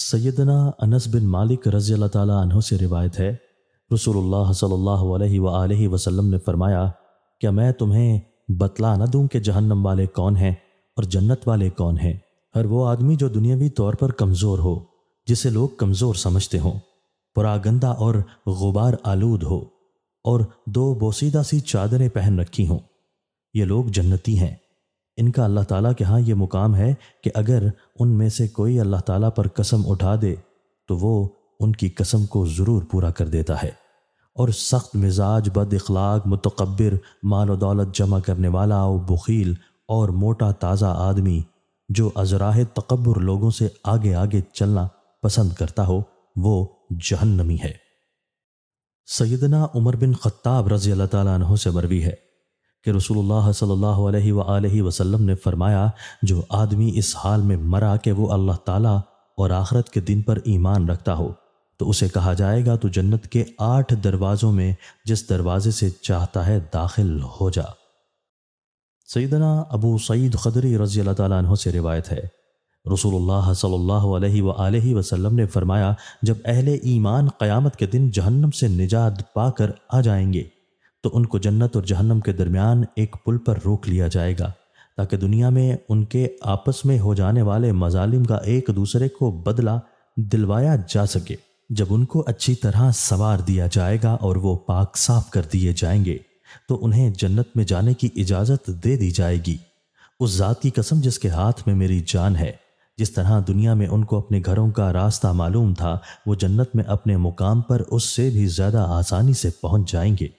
सैदना अनस बिन मालिक रज़ी अल्लाह तहों से रिवायत है रसूलुल्लाह सल्लल्लाहु अलैहि वसल्लम ने फरमाया क्या मैं तुम्हें बतला न दूं कि जहन्नम वाले कौन हैं और जन्नत वाले कौन हैं हर वो आदमी जो दुनियावी तौर पर कमज़ोर हो जिसे लोग कमज़ोर समझते हों पुरागंदा और गुबार आलूद हो और दो बोसीदा सी चादरें पहन रखी हों ये लोग जन्नती हैं इनका अल्लाह ताला के यहाँ ये मुकाम है कि अगर उनमें से कोई अल्लाह ताला पर कसम उठा दे तो वो उनकी कसम को ज़रूर पूरा कर देता है और सख्त मिजाज बद अखलाक मतकबर माल दौलत जमा करने वाला और बखील और मोटा ताज़ा आदमी जो अजराह तकबर लोगों से आगे आगे चलना पसंद करता हो वो जहन्नमी है सैदना उमर बिन खत्ताब रज़ी अल्लाह तु से मरवी है कि रसूलुल्लाह सल्लल्लाहु अलैहि वआलैहि वसल्लम ने फरमाया जो आदमी इस हाल में मरा कि वो अल्लाह ताला और आखरत के दिन पर ईमान रखता हो तो उसे कहा जाएगा तो जन्नत के आठ दरवाज़ों में जिस दरवाजे से चाहता है दाखिल हो जा सईदना अबू सईद खदरी रजी अल्लाह तह से रिवायत है रसूलुल्लाह सल्लल्लाहु अलैहि वआलैहि वसल्लम ने फरमाया जब अहले ईमान क़यामत के दिन जहन्नम से निजात पाकर आ जाएंगे तो उनको जन्नत और जहन्नम के दरमियान एक पुल पर रोक लिया जाएगा ताकि दुनिया में उनके आपस में हो जाने वाले मजालिम का एक दूसरे को बदला दिलवाया जा सके जब उनको अच्छी तरह सवार दिया जाएगा और वो पाक साफ कर दिए जाएंगे तो उन्हें जन्नत में जाने की इजाज़त दे दी जाएगी उस ज़ात की कसम जिसके हाथ में मेरी जान है जिस तरह दुनिया में उनको अपने घरों का रास्ता मालूम था वो जन्नत में अपने मुकाम पर उससे भी ज़्यादा आसानी से पहुंच जाएंगे